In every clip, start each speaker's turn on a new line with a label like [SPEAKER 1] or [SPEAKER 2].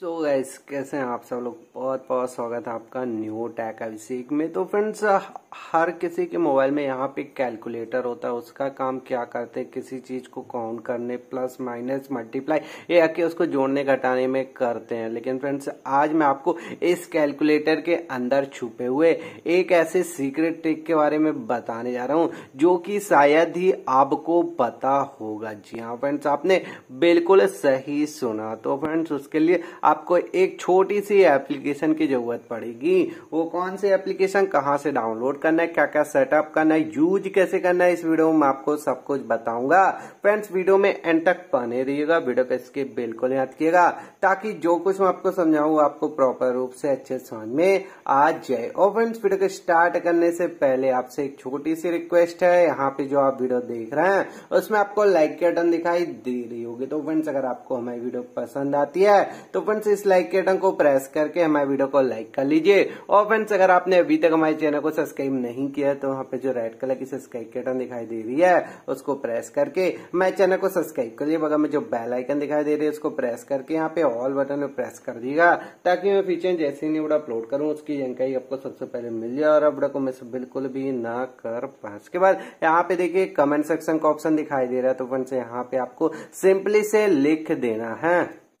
[SPEAKER 1] सो so gas कैसे हैं आप सब लोग बहुत बहुत स्वागत है आपका न्यू टैक अभिषेक में तो फ्रेंड्स हर किसी के मोबाइल में यहाँ पे कैलकुलेटर होता है उसका काम क्या करते हैं किसी चीज को काउंट करने प्लस माइनस मल्टीप्लाई ये आके उसको जोड़ने घटाने में करते हैं लेकिन फ्रेंड्स आज मैं आपको इस कैलकुलेटर के अंदर छुपे हुए एक ऐसे सीक्रेट ट्रिक के बारे में बताने जा रहा हूँ जो कि शायद ही आपको पता होगा जी हाँ फ्रेंड्स आपने बिल्कुल सही सुना तो फ्रेंड्स उसके लिए आपको एक छोटी सी एप्लीकेशन की जरूरत पड़ेगी वो कौन सी एप्लीकेशन कहाँ से डाउनलोड करना है क्या क्या सेटअप करना है यूज कैसे करना है इस वीडियो में आपको सब कुछ बताऊंगा फ्रेंड्स वीडियो में एंड तक बने रहिएगा वीडियो को स्किप बिल्कुल याद किएगा ताकि जो कुछ मैं आपको समझाऊँ आपको प्रॉपर रूप से अच्छे समझ में आ जाए और फ्रेंड्स वीडियो को स्टार्ट करने से पहले आपसे एक छोटी सी रिक्वेस्ट है यहाँ पे जो आप वीडियो देख रहे हैं उसमें आपको लाइक के बटन दिखाई दे रही होगी तो फ्रेंड्स अगर आपको हमारी वीडियो पसंद आती है तो फ्रेंड्स फ्रेंड्स इस लाइक बटन को प्रेस करके हमारे वीडियो को लाइक कर लीजिए और फ्रेंड्स अगर आपने अभी तक हमारे चैनल को सब्सक्राइब नहीं किया तो वहाँ पे जो रेड कलर की सब्सक्राइब बटन दिखाई दे रही है उसको प्रेस करके हमारे चैनल को सब्सक्राइब लीजिए बगल में जो बेल आइकन दिखाई दे रही है उसको प्रेस करके यहाँ पे ऑल बटन में प्रेस कर दीजिएगा ताकि मैं फीचर जैसे ही वीडियो अपलोड करूँ उसकी जानकारी आपको सबसे पहले मिल जाए और वीडियो को मिस बिल्कुल भी ना कर पाए उसके बाद यहाँ पे देखिए कमेंट सेक्शन का ऑप्शन दिखाई दे रहा है तो फ्रेंड्स यहाँ पे आपको सिंपली से लिख देना है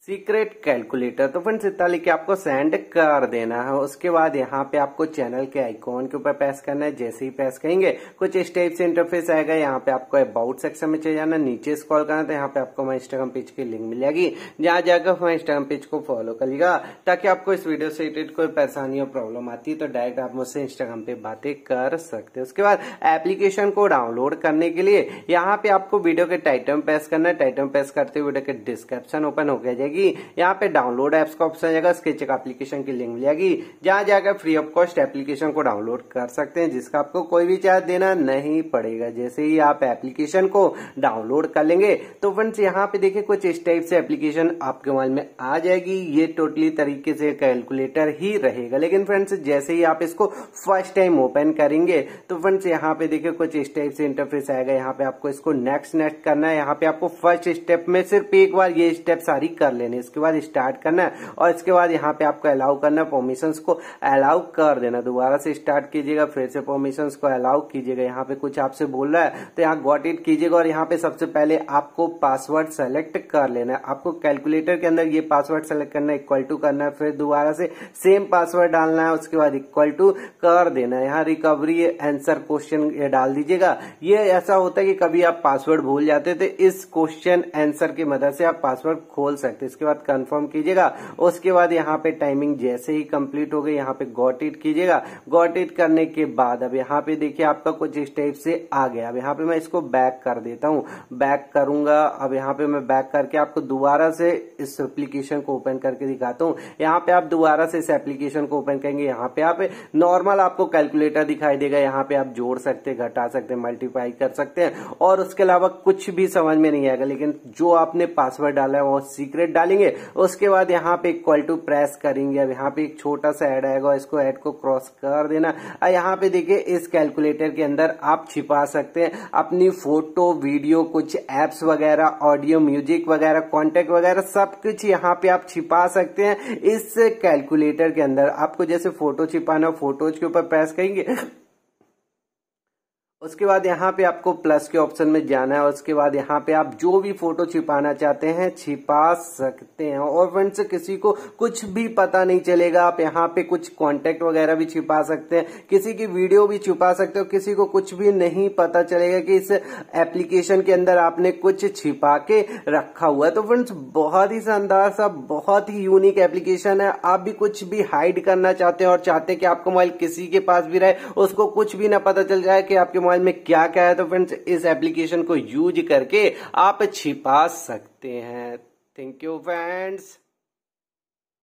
[SPEAKER 1] सीक्रेट कैलकुलेटर तो फ्रेंड्स इतना लिखे आपको सेंड कर देना है उसके बाद यहाँ पे आपको चैनल के आइकॉन के ऊपर पैस करना है जैसे ही पैस करेंगे कुछ इस टाइप से इंटरफेस आएगा यहाँ पे आपको अबाउट सेक्शन में चले जाना नीचे स्क्रॉल करना तो यहाँ पे आपको हमारे इंस्टाग्राम पेज की लिंक मिल जाएगी जहाँ जाकर हमारे इंस्टाग्राम पेज को फॉलो करिएगा ताकि आपको इस वीडियो से रिलेटेड कोई परेशानी और प्रॉब्लम आती है तो डायरेक्ट आप मुझसे इंस्टाग्राम पे बातें कर सकते हैं उसके बाद एप्लीकेशन को डाउनलोड करने के लिए यहाँ पे आपको वीडियो के टाइटम पैस करना है टाइटम पैस करते हुए वीडियो के डिस्क्रिप्शन ओपन हो गया जाएगी जाएगी यहाँ पे डाउनलोड एप्स का ऑप्शन आएगा स्केचक एप्लीकेशन की लिंक मिलेगी जहां जाकर फ्री ऑफ कॉस्ट एप्लीकेशन को डाउनलोड कर सकते हैं जिसका आपको कोई भी चार्ज देना नहीं पड़ेगा जैसे ही आप एप्लीकेशन को डाउनलोड कर लेंगे तो फ्रेंड्स यहाँ पे देखिये कुछ इस टाइप से एप्लीकेशन आपके मोबाइल में आ जाएगी ये टोटली तरीके से कैलकुलेटर ही रहेगा लेकिन फ्रेंड्स जैसे ही आप इसको फर्स्ट टाइम ओपन करेंगे तो फ्रेंड्स यहाँ पे देखिए कुछ इस टाइप से इंटरफेस तो आएगा यहाँ पे आपको इसको नेक्स्ट नेक्स्ट करना है यहाँ पे आपको फर्स्ट स्टेप में सिर्फ एक बार ये स्टेप सारी कर लेना देने इसके बाद स्टार्ट करना है और इसके बाद यहाँ पे आपको अलाउ करना है परमिशन को अलाउ कर देना दोबारा से स्टार्ट कीजिएगा फिर से परमिशन को अलाउ कीजिएगा यहाँ पे कुछ आपसे बोल रहा है तो यहाँ गॉट इट कीजिएगा और यहाँ पे सबसे पहले आपको पासवर्ड सेलेक्ट कर लेना है आपको कैलकुलेटर के अंदर ये पासवर्ड सेलेक्ट करना है इक्वल टू करना है फिर दोबारा से सेम पासवर्ड डालना है उसके बाद इक्वल टू कर देना है यहाँ रिकवरी आंसर क्वेश्चन डाल दीजिएगा ये ऐसा होता है कि कभी आप पासवर्ड भूल जाते थे इस क्वेश्चन आंसर की मदद से आप पासवर्ड खोल सकते इसके बाद कंफर्म कीजिएगा उसके बाद यहाँ पे टाइमिंग जैसे ही कंप्लीट हो गई यहाँ पे गॉट इट कीजिएगा गॉट इट करने के बाद अब यहाँ पे देखिए आपका कुछ स्टेप से आ गया अब यहाँ पे मैं इसको बैक कर देता हूँ बैक करूंगा अब यहाँ पे मैं बैक करके आपको दोबारा से इस एप्लीकेशन को ओपन करके दिखाता हूँ यहाँ पे आप दोबारा से इस एप्लीकेशन को ओपन करेंगे यहाँ पे आप नॉर्मल आपको कैलकुलेटर दिखाई देगा यहाँ पे आप जोड़ सकते हैं घटा सकते हैं मल्टीप्लाई कर सकते हैं और उसके अलावा कुछ भी समझ में नहीं आएगा लेकिन जो आपने पासवर्ड डाला है वो सीक्रेट डालेंगे उसके बाद यहाँ पे इक्वल टू प्रेस करेंगे अब यहाँ पे एक छोटा सा ऐड आएगा इसको ऐड को क्रॉस कर देना और यहाँ पे देखिए इस कैलकुलेटर के अंदर आप छिपा सकते हैं अपनी फोटो वीडियो कुछ एप्स वगैरह ऑडियो म्यूजिक वगैरह कॉन्टेक्ट वगैरह सब कुछ यहाँ पे आप छिपा सकते हैं इस कैलकुलेटर के अंदर आपको जैसे फोटो छिपाना फोटोज के ऊपर प्रेस करेंगे उसके बाद यहाँ पे आपको प्लस के ऑप्शन में जाना है उसके बाद यहाँ पे आप जो भी फोटो छिपाना चाहते हैं छिपा सकते हैं और फ्रेंड्स किसी को कुछ भी पता नहीं चलेगा आप यहाँ पे कुछ कांटेक्ट वगैरह भी छिपा सकते हैं किसी की वीडियो भी छिपा सकते हो किसी को कुछ भी नहीं पता चलेगा कि इस एप्लीकेशन के अंदर आपने कुछ छिपा के रखा हुआ है तो फ्रेंड्स बहुत ही शानदार सा बहुत ही यूनिक एप्लीकेशन है आप भी कुछ भी हाइड करना चाहते हैं और चाहते हैं कि आपका मोबाइल किसी के पास भी रहे उसको कुछ भी ना पता चल जाए कि आपके मोबाइल में क्या क्या है तो फ्रेंड्स इस एप्लीकेशन को यूज करके आप छिपा सकते हैं थैंक यू फ्रेंड्स